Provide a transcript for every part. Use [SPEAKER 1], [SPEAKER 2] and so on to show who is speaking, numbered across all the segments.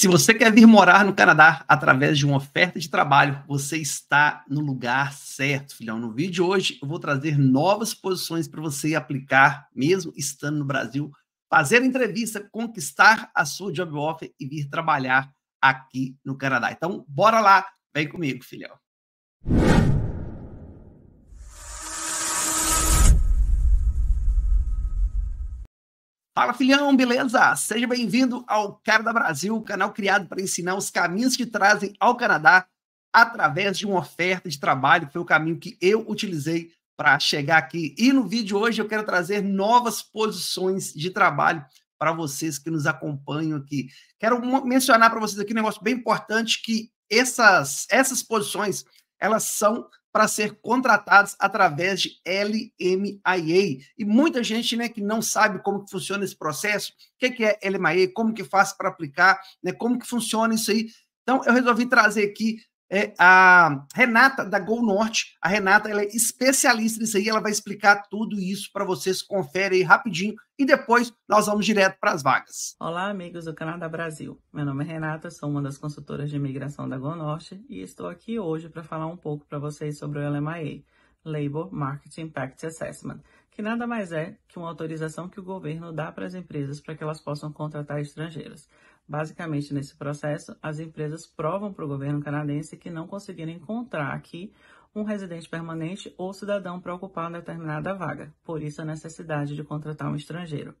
[SPEAKER 1] Se você quer vir morar no Canadá através de uma oferta de trabalho, você está no lugar certo, filhão. No vídeo de hoje, eu vou trazer novas posições para você aplicar, mesmo estando no Brasil, fazer entrevista, conquistar a sua job offer e vir trabalhar aqui no Canadá. Então, bora lá, vem comigo, filhão. Fala, filhão, beleza? Seja bem-vindo ao Canadá Brasil, o canal criado para ensinar os caminhos que trazem ao Canadá através de uma oferta de trabalho, que foi o caminho que eu utilizei para chegar aqui. E no vídeo hoje eu quero trazer novas posições de trabalho para vocês que nos acompanham aqui. Quero mencionar para vocês aqui um negócio bem importante que essas essas posições, elas são para ser contratados através de LMIA. E muita gente né, que não sabe como que funciona esse processo, o que, que é LMIA, como que faz para aplicar, né, como que funciona isso aí. Então, eu resolvi trazer aqui é a Renata da Gol Norte. A Renata ela é especialista nisso aí, ela vai explicar tudo isso para vocês. Confere aí rapidinho e depois nós vamos direto para as vagas.
[SPEAKER 2] Olá, amigos do Canadá Brasil. Meu nome é Renata, sou uma das consultoras de imigração da Gol Norte e estou aqui hoje para falar um pouco para vocês sobre o LMIA, Labor Market Impact Assessment, que nada mais é que uma autorização que o governo dá para as empresas para que elas possam contratar estrangeiros. Basicamente, nesse processo, as empresas provam para o governo canadense que não conseguiram encontrar aqui um residente permanente ou cidadão para ocupar uma determinada vaga, por isso a necessidade de contratar um estrangeiro.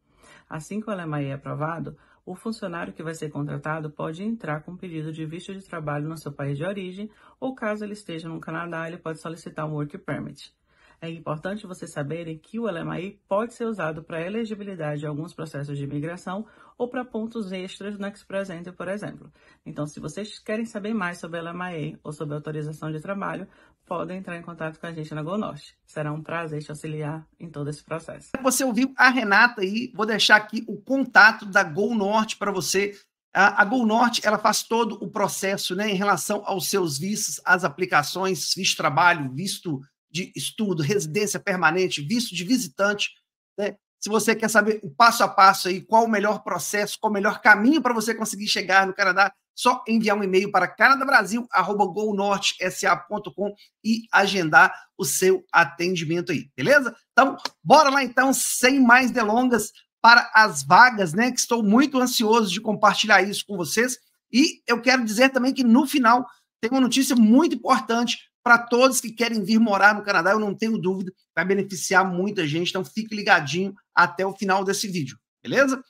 [SPEAKER 2] Assim que o LMAI é aprovado, o funcionário que vai ser contratado pode entrar com um pedido de visto de trabalho no seu país de origem, ou caso ele esteja no Canadá, ele pode solicitar um Work Permit. É importante vocês saberem que o LMAI pode ser usado para elegibilidade de alguns processos de imigração ou para pontos extras no Express Entry, por exemplo. Então, se vocês querem saber mais sobre o LMAE ou sobre autorização de trabalho, podem entrar em contato com a gente na Gonorte. Será um prazer te auxiliar em todo esse processo.
[SPEAKER 1] Você ouviu a Renata aí, vou deixar aqui o contato da Gol Norte para você a, a Gol Norte ela faz todo o processo né, em relação aos seus vistos, às aplicações, visto trabalho, visto de estudo, residência permanente, visto de visitante. Né? Se você quer saber o passo a passo aí, qual o melhor processo, qual o melhor caminho para você conseguir chegar no Canadá, só enviar um e-mail para canadabrasil@golnortesa.com e agendar o seu atendimento aí, beleza? Então, bora lá então, sem mais delongas, para as vagas, né? Que estou muito ansioso de compartilhar isso com vocês. E eu quero dizer também que no final tem uma notícia muito importante para todos que querem vir morar no Canadá, eu não tenho dúvida, vai beneficiar muita gente. Então fique ligadinho até o final desse vídeo, beleza?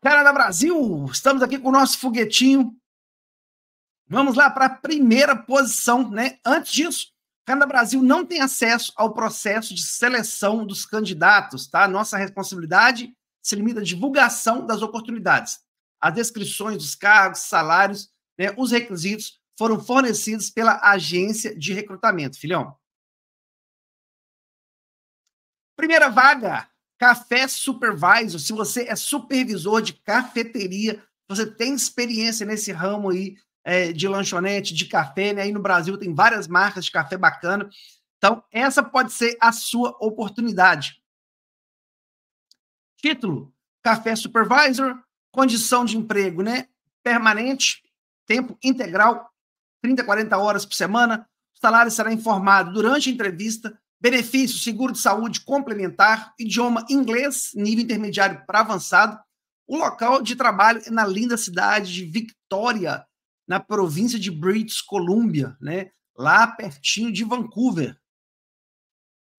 [SPEAKER 1] Canadá Brasil, estamos aqui com o nosso foguetinho. Vamos lá para a primeira posição, né? Antes disso, Canadá Brasil não tem acesso ao processo de seleção dos candidatos, tá? Nossa responsabilidade se limita à divulgação das oportunidades, as descrições dos cargos, salários, né, os requisitos foram fornecidos pela agência de recrutamento, filhão. Primeira vaga, café supervisor. Se você é supervisor de cafeteria, você tem experiência nesse ramo aí é, de lanchonete, de café, né? Aí no Brasil tem várias marcas de café bacana. Então, essa pode ser a sua oportunidade. Título: Café Supervisor, condição de emprego, né? Permanente, tempo integral 30, 40 horas por semana. O salário será informado durante a entrevista. Benefício, seguro de saúde complementar, idioma inglês, nível intermediário para avançado. O local de trabalho é na linda cidade de Victoria, na província de British Columbia, né? lá pertinho de Vancouver.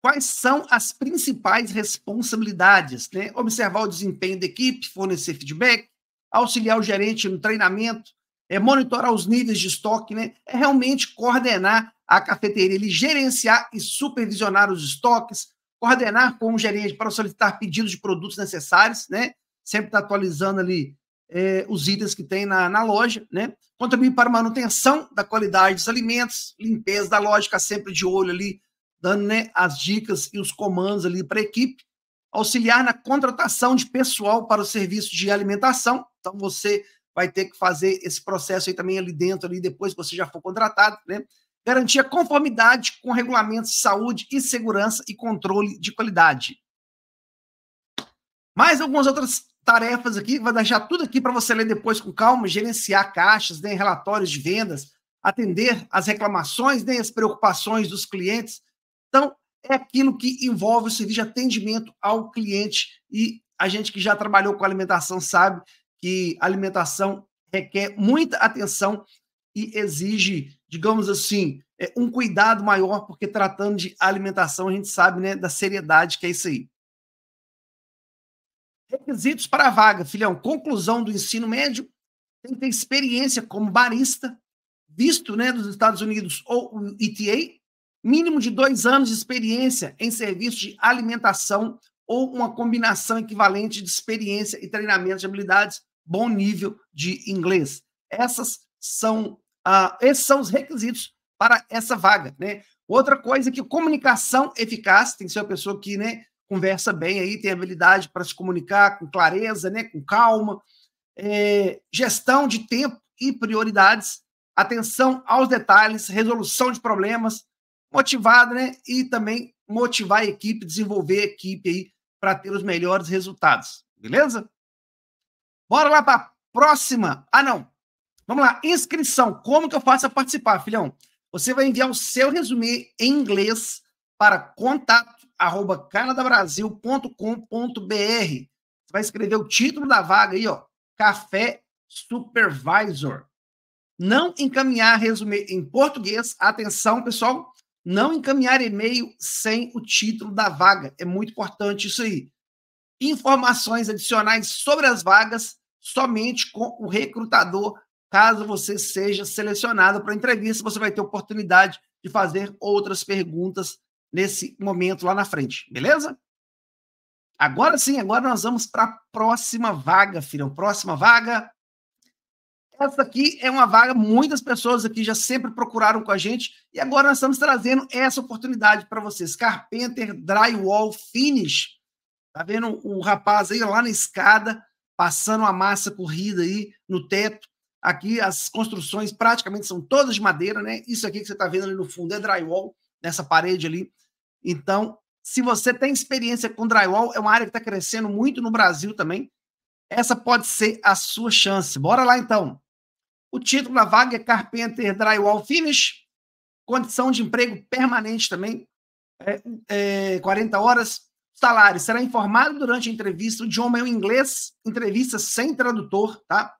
[SPEAKER 1] Quais são as principais responsabilidades? Né? Observar o desempenho da equipe, fornecer feedback, auxiliar o gerente no treinamento, é, monitorar os níveis de estoque, né? é realmente coordenar a cafeteria, ele gerenciar e supervisionar os estoques, coordenar com o gerente para solicitar pedidos de produtos necessários, né? sempre está atualizando ali é, os itens que tem na, na loja, né? contribuir para manutenção da qualidade dos alimentos, limpeza da loja, ficar sempre de olho ali, dando né, as dicas e os comandos ali para a equipe, auxiliar na contratação de pessoal para o serviço de alimentação, então você vai ter que fazer esse processo aí também ali dentro, ali depois que você já for contratado, né? Garantir a conformidade com regulamentos de saúde e segurança e controle de qualidade. Mais algumas outras tarefas aqui, vai deixar tudo aqui para você ler depois com calma, gerenciar caixas, né, relatórios de vendas, atender as reclamações, né, as preocupações dos clientes. Então, é aquilo que envolve o serviço de atendimento ao cliente e a gente que já trabalhou com alimentação sabe que alimentação requer muita atenção e exige, digamos assim, é, um cuidado maior, porque tratando de alimentação, a gente sabe né, da seriedade que é isso aí. Requisitos para a vaga, filhão. Conclusão do ensino médio, tem que ter experiência como barista, visto né, dos Estados Unidos ou ETA, mínimo de dois anos de experiência em serviço de alimentação ou uma combinação equivalente de experiência e treinamento de habilidades, bom nível de inglês. Essas são, ah, esses são os requisitos para essa vaga, né? Outra coisa é que comunicação eficaz, tem que ser uma pessoa que, né, conversa bem aí, tem habilidade para se comunicar com clareza, né, com calma. É, gestão de tempo e prioridades, atenção aos detalhes, resolução de problemas, motivado, né, e também motivar a equipe, desenvolver a equipe aí para ter os melhores resultados, beleza? Bora lá para a próxima. Ah, não. Vamos lá, inscrição. Como que eu faço a participar, filhão? Você vai enviar o seu resumo em inglês para contato@canadabrasil.com.br. Você vai escrever o título da vaga aí, ó, Café Supervisor. Não encaminhar resumo em português. Atenção, pessoal, não encaminhar e-mail sem o título da vaga. É muito importante isso aí. Informações adicionais sobre as vagas somente com o recrutador. Caso você seja selecionado para a entrevista, você vai ter oportunidade de fazer outras perguntas nesse momento lá na frente, beleza? Agora sim, agora nós vamos para a próxima vaga, filhão. Próxima vaga essa aqui é uma vaga, muitas pessoas aqui já sempre procuraram com a gente e agora nós estamos trazendo essa oportunidade para vocês. Carpenter Drywall Finish. Tá vendo o rapaz aí lá na escada, passando a massa corrida aí no teto. Aqui as construções praticamente são todas de madeira, né? Isso aqui que você está vendo ali no fundo é drywall, nessa parede ali. Então, se você tem experiência com drywall, é uma área que está crescendo muito no Brasil também. Essa pode ser a sua chance. Bora lá então. O título da vaga é Carpenter Drywall Finish, condição de emprego permanente também, é, é, 40 horas. Salário será informado durante a entrevista. O idioma é o inglês, entrevista sem tradutor, tá?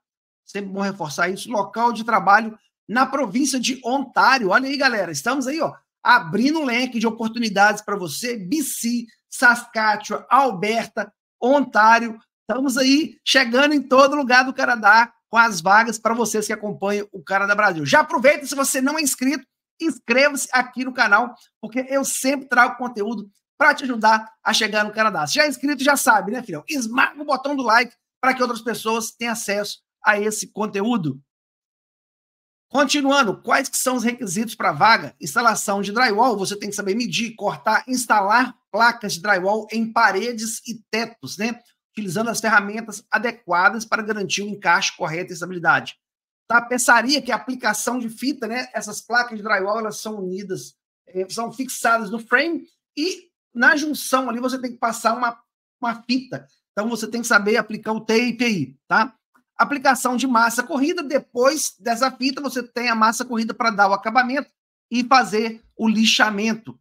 [SPEAKER 1] Sempre bom reforçar isso. Local de trabalho na província de Ontário. Olha aí, galera, estamos aí, ó, abrindo um leque de oportunidades para você. BC, Saskatchewan, Alberta, Ontário. Estamos aí chegando em todo lugar do Canadá com as vagas para vocês que acompanham o Canadá Brasil. Já aproveita, se você não é inscrito, inscreva-se aqui no canal, porque eu sempre trago conteúdo para te ajudar a chegar no Canadá. Se já é inscrito, já sabe, né, filhão? Esmaga o botão do like para que outras pessoas tenham acesso a esse conteúdo. Continuando, quais que são os requisitos para vaga? Instalação de drywall, você tem que saber medir, cortar, instalar placas de drywall em paredes e tetos, né? utilizando as ferramentas adequadas para garantir o encaixe correto e estabilidade. Tapeçaria, tá? que é a aplicação de fita, né? Essas placas de drywall, elas são unidas, eh, são fixadas no frame e na junção ali você tem que passar uma, uma fita. Então você tem que saber aplicar o tape aí, tá? Aplicação de massa corrida, depois dessa fita você tem a massa corrida para dar o acabamento e fazer o lixamento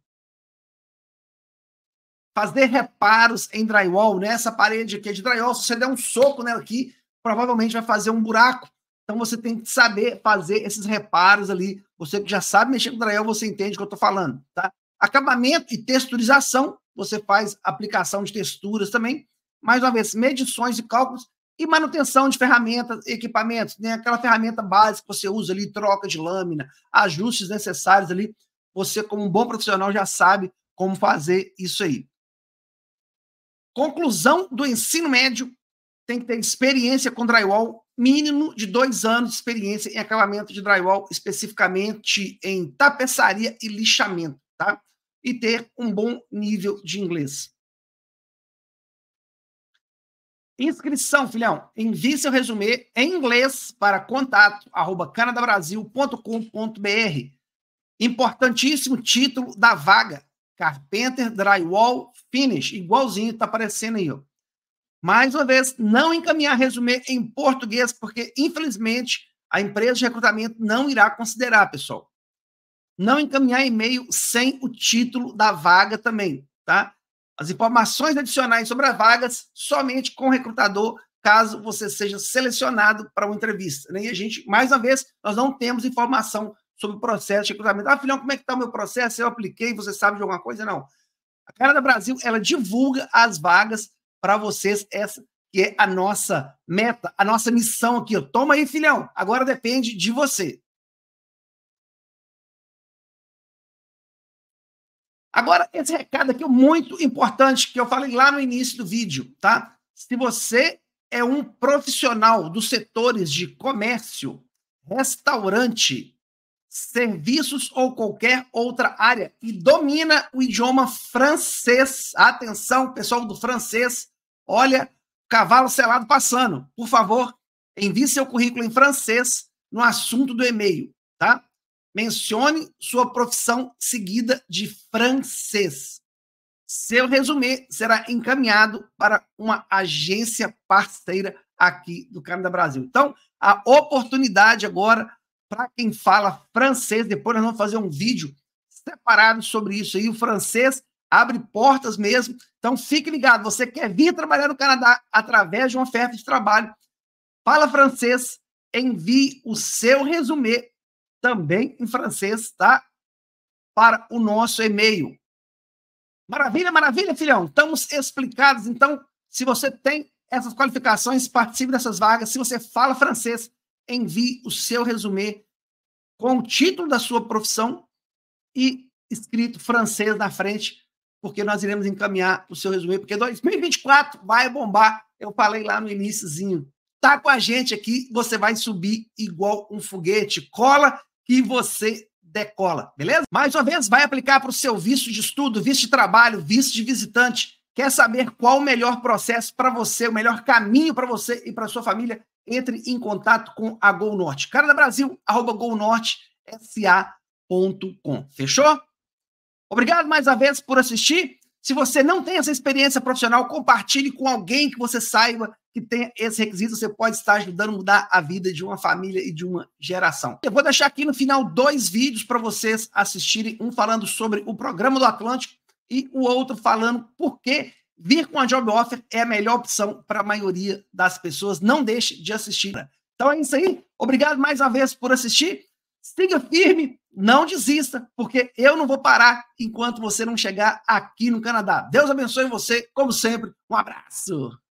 [SPEAKER 1] fazer reparos em drywall, nessa né? parede aqui é de drywall, se você der um soco nela aqui, provavelmente vai fazer um buraco. Então você tem que saber fazer esses reparos ali. Você que já sabe mexer com drywall, você entende o que eu estou falando, tá? Acabamento e texturização, você faz aplicação de texturas também. Mais uma vez, medições e cálculos e manutenção de ferramentas, equipamentos, né? Aquela ferramenta básica que você usa ali, troca de lâmina, ajustes necessários ali. Você, como um bom profissional, já sabe como fazer isso aí. Conclusão do ensino médio tem que ter experiência com drywall, mínimo de dois anos de experiência em acabamento de drywall, especificamente em tapeçaria e lixamento, tá? E ter um bom nível de inglês. Inscrição, filhão. Envie seu resumê em inglês para contato arroba canadabrasil.com.br. Importantíssimo título da vaga. Carpenter Drywall Finish, igualzinho, está aparecendo aí. Ó. Mais uma vez, não encaminhar resumir em português, porque, infelizmente, a empresa de recrutamento não irá considerar, pessoal. Não encaminhar e-mail sem o título da vaga também, tá? As informações adicionais sobre as vagas somente com o recrutador, caso você seja selecionado para uma entrevista. Né? E a gente, mais uma vez, nós não temos informação sobre o processo de recrutamento. Ah, filhão, como é que está o meu processo? Eu apliquei, você sabe de alguma coisa? Não. A Canadá Brasil, ela divulga as vagas para vocês, essa que é a nossa meta, a nossa missão aqui. Toma aí, filhão, agora depende de você. Agora, esse recado aqui é muito importante, que eu falei lá no início do vídeo, tá? Se você é um profissional dos setores de comércio, restaurante, serviços ou qualquer outra área e domina o idioma francês. Atenção, pessoal do francês, olha, cavalo selado passando. Por favor, envie seu currículo em francês no assunto do e-mail, tá? Mencione sua profissão seguida de francês. Seu resumê será encaminhado para uma agência parceira aqui do Canadá Brasil. Então, a oportunidade agora para quem fala francês. Depois nós vamos fazer um vídeo separado sobre isso aí. O francês abre portas mesmo. Então fique ligado, você quer vir trabalhar no Canadá através de uma oferta de trabalho, fala francês, envie o seu resumê também em francês, tá? Para o nosso e-mail. Maravilha, maravilha, filhão. Estamos explicados. Então, se você tem essas qualificações, participe dessas vagas. Se você fala francês, envie o seu resumê com o título da sua profissão e escrito francês na frente, porque nós iremos encaminhar o seu resumê, porque 2024 vai bombar. Eu falei lá no iníciozinho. Tá com a gente aqui, você vai subir igual um foguete. Cola que você decola, beleza? Mais uma vez, vai aplicar para o seu visto de estudo, visto de trabalho, visto de visitante Quer saber qual o melhor processo para você, o melhor caminho para você e para sua família? Entre em contato com a Gol Norte. Cara da Brasil, arroba golnortesa.com. Fechou? Obrigado mais uma vez por assistir. Se você não tem essa experiência profissional, compartilhe com alguém que você saiba que tem esse requisito. Você pode estar ajudando a mudar a vida de uma família e de uma geração. Eu vou deixar aqui no final dois vídeos para vocês assistirem: um falando sobre o programa do Atlântico e o outro falando por que vir com a job offer é a melhor opção para a maioria das pessoas. Não deixe de assistir. Então é isso aí. Obrigado mais uma vez por assistir. Siga firme, não desista, porque eu não vou parar enquanto você não chegar aqui no Canadá. Deus abençoe você, como sempre. Um abraço.